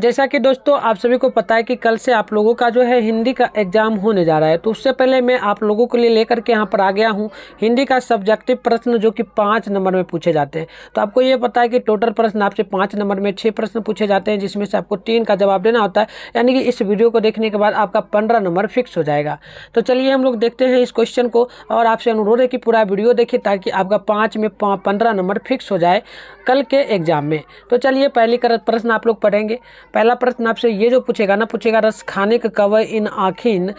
जैसा कि दोस्तों आप सभी को पता है कि कल से आप लोगों का जो है हिंदी का एग्ज़ाम होने जा रहा है तो उससे पहले मैं आप लोगों के लिए लेकर के यहाँ पर आ गया हूँ हिंदी का सब्जेक्टिव प्रश्न जो कि पाँच नंबर में पूछे जाते हैं तो आपको ये पता है कि टोटल प्रश्न आपसे पाँच नंबर में छः प्रश्न पूछे जाते हैं जिसमें से आपको तीन का जवाब देना होता है यानी कि इस वीडियो को देखने के बाद आपका पंद्रह नंबर फिक्स हो जाएगा तो चलिए हम लोग देखते हैं इस क्वेश्चन को और आपसे अनुरोध है कि पूरा वीडियो देखिए ताकि आपका पाँच में पंद्रह नंबर फिक्स हो जाए कल के एग्ज़ाम में तो चलिए पहली प्रश्न आप लोग पढ़ेंगे पहला प्रश्न आपसे ये जो पूछेगा ना पूछेगा रस खाने के कव इन आखिन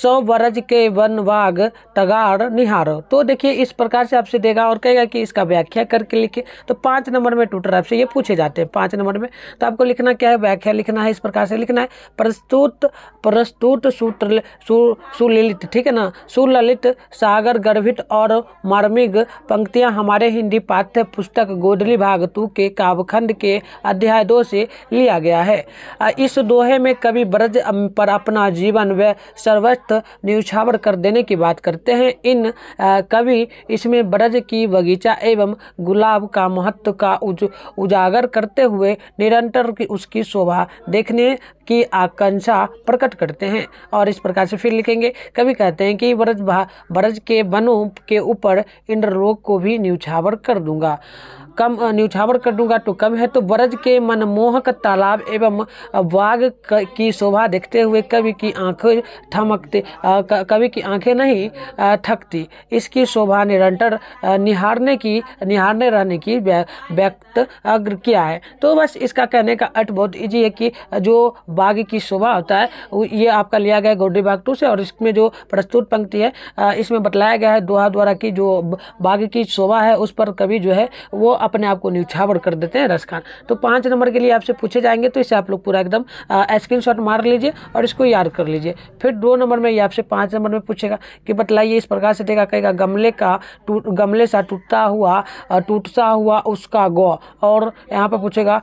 सौ वरज के वन वाग तगाड़ निहारो तो देखिए इस प्रकार से आपसे देगा और कहेगा कि इसका व्याख्या करके लिखिए तो पाँच नंबर में टूटर आपसे ये पूछे जाते हैं पाँच नंबर में तो आपको लिखना क्या है व्याख्या लिखना है इस प्रकार से लिखना है प्रस्तुत प्रस्तुत सूत्र सुललित ठीक है ना सुललित सागर गर्भित और मार्मिक पंक्तियाँ हमारे हिंदी पाठ्य पुस्तक गोदली भाग तू के काव्यखंड के अध्याय दो से लिया गया है है इस दोहे में कवि ब्रज पर अपना जीवन व सर्वस्थ न्यूछावर कर देने की बात करते हैं इन कवि इसमें ब्रज की बगीचा एवं गुलाब का महत्व का उज, उजागर करते हुए निरंतर की उसकी शोभा देखने की आकांक्षा प्रकट करते हैं और इस प्रकार से फिर लिखेंगे कवि कहते हैं कि ब्रज ब्रज के वनों के ऊपर इंद्रलोक को भी न्यूछावर कर दूंगा कम न्यूछावर कटूंगा तो कम है तो ब्रज के मनमोहक तालाब एवं बाघ की शोभा देखते हुए कवि की आंखें थमकती कवि की आंखें नहीं थकती इसकी शोभा निरंतर निहारने की निहारने रहने की व्यक्त किया है तो बस इसका कहने का अर्थ बहुत ईजी है कि जो बाघ की शोभा होता है ये आपका लिया गया गोड्डी बाग टू से और इसमें जो प्रस्तुत पंक्ति है इसमें बतलाया गया है दोहा द्वारा की जो बाघ की शोभा है उस पर कवि जो है वो अपने आप को न्यूछावर कर देते हैं रस खान तो पाँच नंबर के लिए आपसे पूछे जाएंगे तो इसे आप लोग पूरा एकदम स्क्रीन शॉट मार लीजिए और इसको याद कर लीजिए फिर दो नंबर में ये आपसे पाँच नंबर में पूछेगा कि बतलाइए इस प्रकार से देगा कहेगा गमले का टूट गमले सा टूटता हुआ टूटता हुआ उसका गौ और यहाँ पर पूछेगा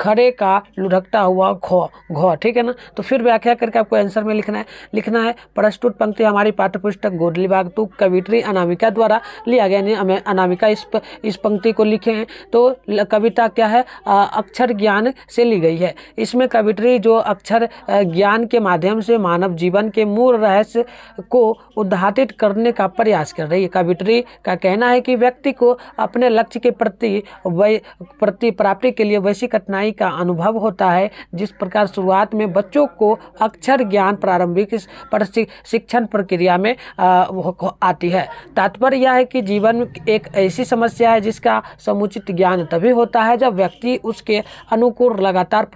खड़े का लुढ़कता हुआ घो घो ठीक है ना तो फिर व्याख्या करके आपको आंसर में लिखना है लिखना है प्रस्तुत पंक्ति हमारी पाठ्यपुस्तक गोडली तो कवित्री अनामिका द्वारा लिया गया यानी अनामिका इस इस पंक्ति को लिखे हैं तो कविता क्या है आ, अक्षर ज्ञान से ली गई है इसमें कवित्री जो अक्षर ज्ञान के माध्यम से मानव जीवन के मूल रहस्य को उद्घाटित करने का प्रयास कर रही है कवित्री का कहना है कि व्यक्ति को अपने लक्ष्य के प्रति प्रति प्राप्ति के लिए वैसी कठिनाई कठिनाई का अनुभव होता है जिस प्रकार शुरुआत में बच्चों को अक्षर ज्ञान प्रारंभिक शिक्षण प्रक्रिया में आती है तात्पर्य यह है कि जीवन एक ऐसी समस्या है जिसका समुचित ज्ञान तभी होता है जब व्यक्ति उसके अनुकूल लगातार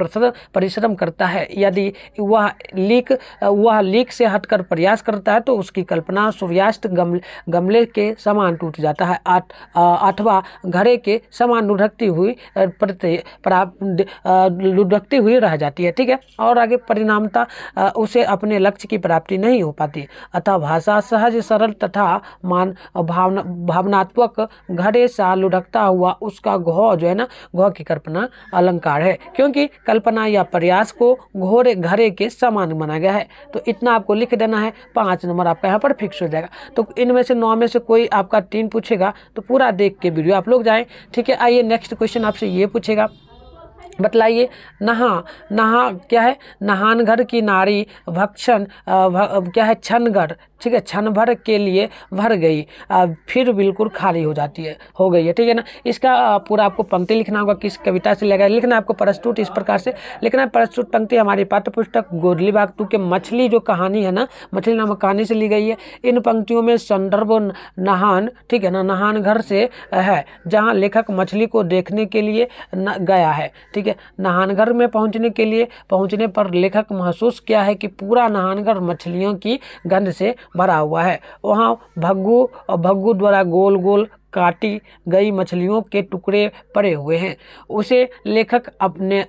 परिश्रम करता है यदि वह लीक वह लीक से हटकर प्रयास करता है तो उसकी कल्पना सूर्यास्त गमले गमले के समान टूट जाता है अथवा घरे के समान लुढ़कती हुई प्रति प्राप्त लुढ़कती हुई रह जाती है ठीक है और आगे परिणामता उसे अपने लक्ष्य की प्राप्ति नहीं हो पाती अतः भाषा सहज सरल तथा मान भावना भावनात्मक घड़े सा लुढ़कता हुआ उसका घो जो है ना घो की कल्पना अलंकार है क्योंकि कल्पना या प्रयास को घोरे घरे के समान माना गया है तो इतना आपको लिख देना है पाँच नंबर आपका यहाँ पर फिक्स हो जाएगा तो इनमें से नौ में से कोई आपका तीन पूछेगा तो पूरा देख के वीडियो आप लोग जाएँ ठीक है आइए नेक्स्ट क्वेश्चन आपसे ये पूछेगा बतलाइए नहा नहा क्या है नहान घर की नारी भक्षण क्या है छन घर ठीक है छन भर के लिए भर गई फिर बिल्कुल खाली हो जाती है हो गई है ठीक है ना इसका पूरा आपको पंक्ति लिखना होगा किस कविता से लगा लिखना आपको प्रस्तुत इस प्रकार से लिखना है प्रस्तुत पंक्ति हमारी पाठ्य पुस्तक गोदली बाग टू के मछली जो कहानी है ना मछली नामक कहानी से ली गई है इन पंक्तियों में संदर्भ नहान ठीक है ना नहान घर से है जहाँ लेखक मछली को देखने के लिए गया है ठीक ठीक है नहानगढ़ में पहुंचने के लिए पहुंचने पर लेखक महसूस किया है कि पूरा नहानगढ़ मछलियों की गंध से भरा हुआ है वहाँ भग्गू और भग्गू द्वारा गोल गोल काटी गई मछलियों के टुकड़े पड़े हुए हैं उसे लेखक अपने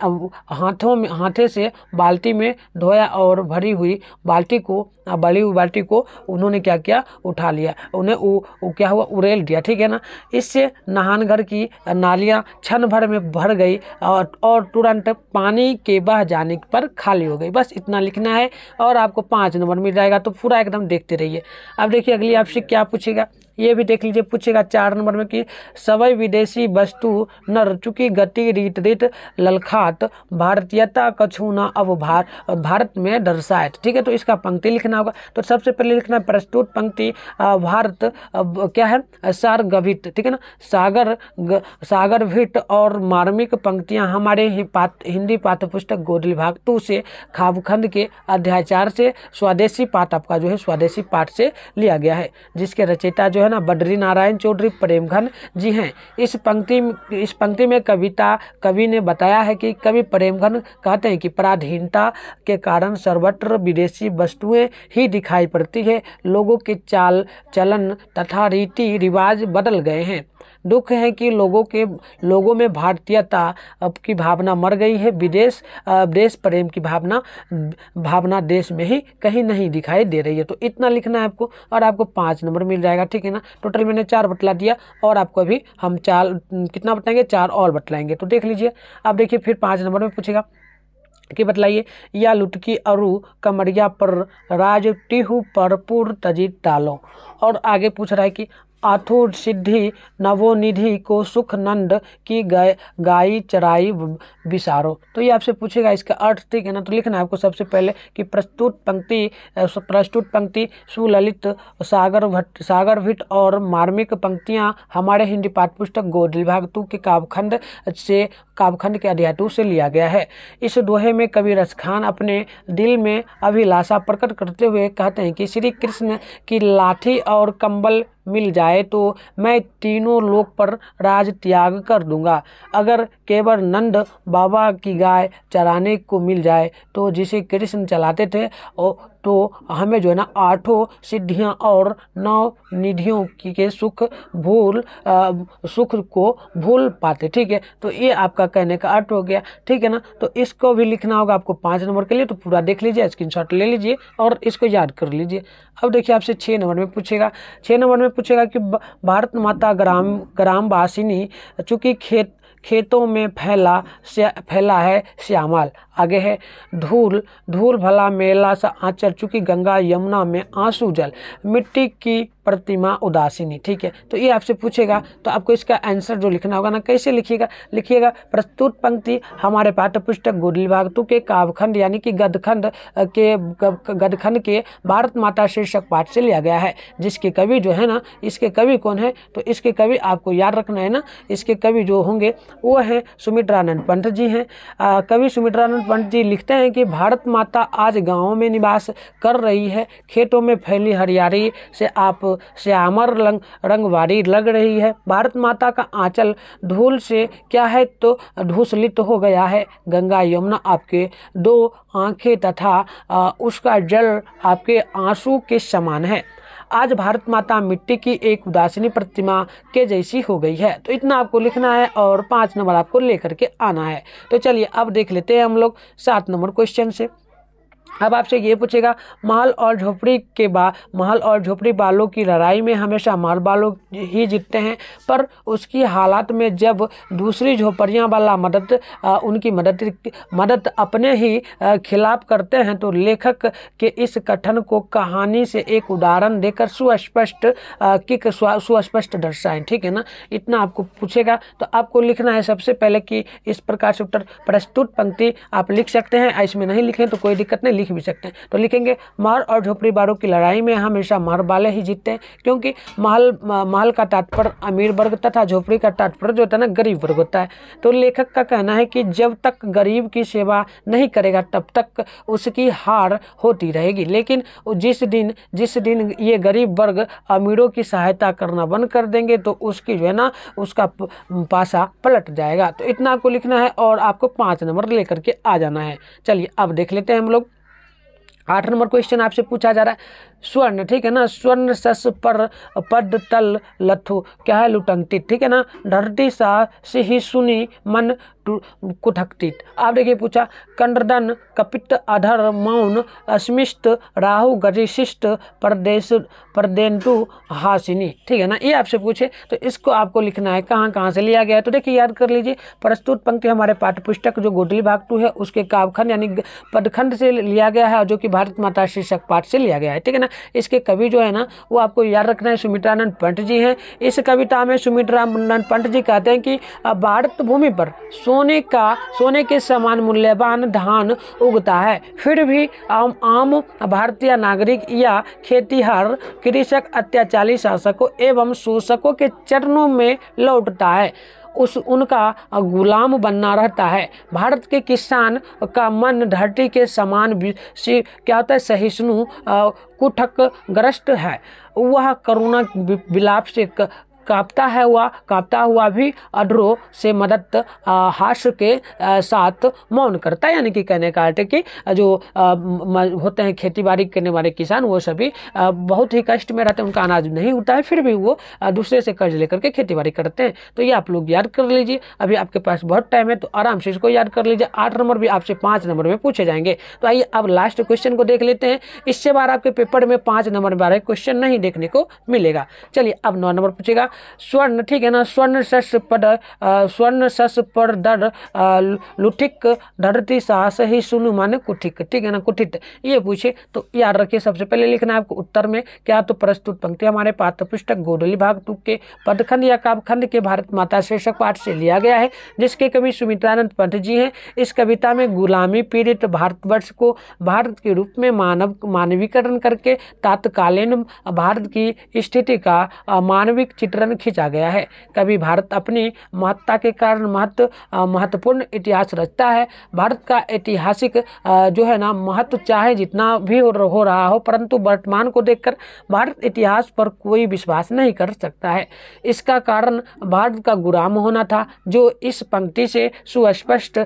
हाथों में हाथे से बाल्टी में धोया और भरी हुई बाल्टी को बली हुई बाल्टी को उन्होंने क्या किया उठा लिया उन्हें उ, उ क्या हुआ उरेल दिया ठीक है ना इससे घर की नालियाँ क्षण भर में भर गई और और तुरंत पानी के बह जाने पर खाली हो गई बस इतना लिखना है और आपको पाँच नंबर मिल जाएगा तो पूरा एकदम देखते रहिए अब देखिए अगली आपसे क्या पूछेगा ये भी देख लीजिए पूछेगा चार नंबर में कि सवय विदेशी वस्तु नर चुकी गति रीत रीत ललखात भारतीयता कछूना अब भार भारत में दर्शायत ठीक है तो इसका पंक्ति लिखना होगा तो सबसे पहले लिखना है प्रस्तुत पंक्ति भारत क्या है सारगभित ठीक है ना सागर ग, सागर भिट और मार्मिक पंक्तियाँ हमारे ही पात, हिंदी पाठ्यपुस्तक गोदल भाग टू से खाबखंड के अध्याय चार से स्वदेशी पाठ आपका जो है स्वदेशी पाठ से लिया गया है जिसके रचयिता जो है है ना बद्री नारायण चौधरी प्रेमघन जी हैं इस पंक्ति इस पंक्ति में कविता कवि ने बताया है कि कवि प्रेमघन कहते हैं कि पराधीनता के कारण सर्वत्र विदेशी वस्तुएं ही दिखाई पड़ती है लोगों के चाल चलन तथा रीति रिवाज बदल गए हैं दुख है कि लोगों के लोगों में भारतीयता की भावना मर गई है विदेश देश प्रेम की भावना भावना देश में ही कहीं नहीं दिखाई दे रही है तो इतना लिखना है आपको और आपको पाँच नंबर मिल जाएगा ठीक है ना टोटल मैंने चार बतला दिया और आपको अभी हम चार कितना बताएंगे चार और बतलाएंगे तो देख लीजिए आप देखिए फिर पाँच नंबर में पूछेगा कि बतलाइए या लुटकी अरु कमरिया पर राज टिहू पर पूर्ण तजी डालो और आगे पूछ रहा है कि आथुर सिद्धि नवोनिधि को सुख नंद की गाय गाई चराई विसारो तो ये आपसे पूछेगा इसका अर्थ ठीक है ना तो लिखना है आपको सबसे पहले कि प्रस्तुत पंक्ति प्रस्तुत पंक्ति सुललित सागर भट्ट सागर भट्ट और मार्मिक पंक्तियाँ हमारे हिंदी पाठ्यपुस्तक गोद विभाग टू के काव्यखंड से काव्यखंड के अध्याय टू से लिया गया है इस दोहे में कवि रसखान अपने दिल में अभिलाषा प्रकट करते हुए कहते हैं कि श्री कृष्ण की लाठी और कंबल मिल जाए तो मैं तीनों लोक पर राज त्याग कर दूंगा अगर केवल नंद बाबा की गाय चराने को मिल जाए तो जिसे कृष्ण चलाते थे और तो हमें जो है ना आठों सिद्धियाँ और नौ निधियों की के सुख भूल आ, सुख को भूल पाते ठीक है तो ये आपका कहने का अर्थ हो गया ठीक है ना तो इसको भी लिखना होगा आपको पाँच नंबर के लिए तो पूरा देख लीजिए स्क्रीन ले लीजिए और इसको याद कर लीजिए अब देखिए आपसे छः नंबर में पूछेगा छः नंबर में पूछेगा कि भारत माता ग्राम ग्रामवासिनी चूँकि खेत खेतों में फैला फैला है श्यामाल आगे है धूल धूल भला मेला सा आंचल चुकी गंगा यमुना में आंसू जल मिट्टी की प्रतिमा उदासीनी ठीक है तो ये आपसे पूछेगा तो आपको इसका आंसर जो लिखना होगा ना कैसे लिखिएगा लिखिएगा प्रस्तुत पंक्ति हमारे पाठ्य पुस्तक भागतु के काव्यखंड यानी कि गदखंड के गदखंड के भारत माता शीर्षक पाठ से लिया गया है जिसके कवि जो है ना इसके कवि कौन है तो इसके कवि आपको याद रखना है ना इसके कवि जो होंगे वो हैं सुमित्रानंद पंत जी हैं कवि सुमित्रानंद पंडित जी लिखते हैं कि भारत माता आज गांवों में निवास कर रही है खेतों में फैली हरियाली से आप श्यामर रंग रंगवारी लग रही है भारत माता का आंचल धूल से क्या है तो धूसलित हो गया है गंगा यमुना आपके दो आंखें तथा उसका जल आपके आंसू के समान है आज भारत माता मिट्टी की एक उदासीनी प्रतिमा के जैसी हो गई है तो इतना आपको लिखना है और पांच नंबर आपको लेकर के आना है तो चलिए अब देख लेते हैं हम लोग सात नंबर क्वेश्चन से अब आपसे ये पूछेगा महल और झोपड़ी के बा महल और झोपड़ी बालों की लड़ाई में हमेशा माल बालों ही जीतते हैं पर उसकी हालात में जब दूसरी झोपड़ियाँ वाला मदद उनकी मदद मदद अपने ही खिलाफ करते हैं तो लेखक के इस कथन को कहानी से एक उदाहरण देकर सुस्पष्ट कि सुस्पष्ट दर्शाएं ठीक है ना इतना आपको पूछेगा तो आपको लिखना है सबसे पहले कि इस प्रकार से उत्तर प्रस्तुत पंक्ति आप लिख सकते हैं इसमें नहीं लिखें तो कोई दिक्कत नहीं लिख भी सकते हैं तो लिखेंगे महल और झोपड़ी बारों की लड़ाई में हमेशा महर वाले ही जीतते हैं क्योंकि महल महल का तात्पर्य अमीर वर्ग तथा झोपड़ी का तात्पर्य जो होता है ना गरीब वर्ग होता है तो लेखक का कहना है कि जब तक गरीब की सेवा नहीं करेगा तब तक उसकी हार होती रहेगी लेकिन जिस दिन जिस दिन ये गरीब वर्ग अमीरों की सहायता करना बंद कर देंगे तो उसकी जो है ना उसका पासा पलट जाएगा तो इतना आपको लिखना है और आपको पाँच नंबर लेकर के आ जाना है चलिए अब देख लेते हैं हम लोग आठ नंबर क्वेश्चन आपसे पूछा जा रहा है स्वर्ण ठीक है ना स्वर्ण सस पर पद तल लथु क्या है लुटंती ठीक है ना धरती सा से ही सुनी मन कुठकती आप देखिए पूछा कंडदन कपित अधर मौन अस्मिष्ट राहु गजिशिष्ट परदेश परदेन्तु हासिनी ठीक है ना ये आपसे पूछे तो इसको आपको लिखना है कहाँ कहाँ से लिया गया है तो देखिए याद कर लीजिए प्रस्तुत पंक्ति हमारे पाठ्यपुस्तक जो गोडली भाग टू है उसके कावखंड यानी पदखंड से लिया गया है और जो कि भारत माता शीर्षक पाठ से लिया गया है ठीक है ना इसके कवि जो है ना वो आपको याद रखना है सुमित्रानंद पंत जी हैं इस कविता में सुमित्रानंद पंत जी कहते हैं कि भारत भूमि पर सोने का सोने के समान मूल्यवान धान उगता है फिर भी आम आम भारतीय नागरिक या खेतीहार कृषक अत्याचारी शासकों एवं शोषकों के चरणों में लौटता है उस उनका गुलाम बनना रहता है भारत के किसान का मन धरती के समान क्या होता है सहिष्णु कुठक ग्रस्त है वह करुणा विलाप से कांपता है हुआ कांपता हुआ भी अड्रो से मदद हाश के साथ मौन करता है यानी कि कहने का अर्थ कि जो होते हैं खेती बाड़ी करने वाले किसान वो सभी बहुत ही कष्ट में रहते हैं उनका अनाज नहीं होता है फिर भी वो दूसरे से कर्ज लेकर के खेती बाड़ी करते हैं तो ये आप लोग याद कर लीजिए अभी आपके पास बहुत टाइम है तो आराम से इसको याद कर लीजिए आठ नंबर भी आपसे पाँच नंबर में पूछे जाएंगे तो आइए अब लास्ट क्वेश्चन को देख लेते हैं इससे बार आपके पेपर में पाँच नंबर बारह क्वेश्चन नहीं देखने को मिलेगा चलिए अब नौ नंबर पूछेगा स्वर्ण ठीक है ना स्वर्ण सस पद स्वर्ण शस पर दर लुठिक धरती साहस ही सुनु माने कुठिक ठीक है ना कुठित ये पूछे तो याद रखिए सबसे पहले लिखना है आपको उत्तर में क्या तो प्रस्तुत पंक्ति हमारे पात्र पुस्तक गोडली भाग टू के पदखंड या काव्यखंड के भारत माता शीर्षक पाठ से लिया गया है जिसके कवि सुमित्रानंद पंत जी हैं इस कविता में गुलामी पीड़ित भारतवर्ष को भारत के रूप में मानव मानवीकरण करके तात्कालीन भारत की स्थिति का मानविक चित्रण कारण खींचा गया है कभी भारत अपनी महत्ता के कारण महत्व महत्वपूर्ण इतिहास रचता है भारत का ऐतिहासिक जो है ना महत्व चाहे जितना भी हो रहा हो परंतु वर्तमान को देखकर भारत इतिहास पर कोई विश्वास नहीं कर सकता है इसका कारण भारत का गुलाम होना था जो इस पंक्ति से सुस्पष्ट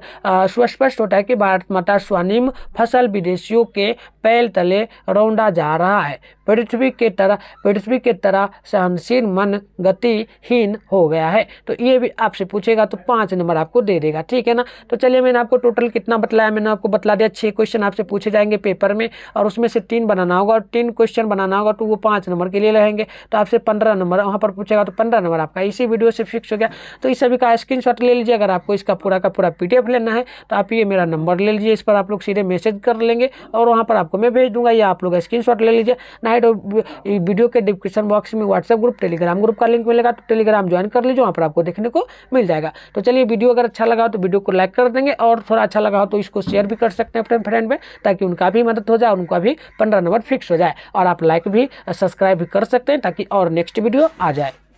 सुस्पष्ट होता है कि भारत माता स्वानिम फसल विदेशियों के पैल तले रौंडा जा रहा है पृथ्वी के तरह पृथ्वी के तरह सहनशील मन गतिहीन हो गया है तो ये भी आपसे पूछेगा तो पाँच नंबर आपको दे देगा ठीक है ना तो चलिए मैंने आपको टोटल कितना बतलाया मैंने आपको बतला दिया छः क्वेश्चन आपसे पूछे जाएंगे पेपर में और उसमें से तीन बनाना होगा और तीन क्वेश्चन बनाना होगा तो वो पाँच नंबर के लिए रहेंगे तो आपसे पंद्रह नंबर वहाँ पर पूछेगा तो पंद्रह नंबर आपका इसी वीडियो से फिक्स हो गया तो इस सभी का स्क्रीन ले लीजिए अगर आपको इसका पूरा का पूरा पी लेना है तो आप ये मेरा नंबर ले लीजिए इस पर आप लोग सीधे मैसेज कर लेंगे और वहाँ पर आपको मैं भेज दूंगा या आप लोग स्क्रीन ले लीजिए ना वेबसाइट और वीडियो के डिस्क्रिप्शन बॉक्स में व्हाट्सएप ग्रुप टेलीग्राम ग्रुप का लिंक मिलेगा तो टेलीग्राम ज्वाइन कर लीजिए वहाँ पर आपको देखने को मिल जाएगा तो चलिए वीडियो अगर अच्छा लगा तो वीडियो को लाइक कर देंगे और थोड़ा अच्छा लगा तो इसको शेयर भी कर सकते हैं अपने फ्रेंड में ताकि उनका भी मदद हो जाए उनका भी पंद्रह नंबर फिक्स हो जाए और आप लाइक भी सब्सक्राइब भी कर सकते हैं ताकि और नेक्स्ट वीडियो आ जाए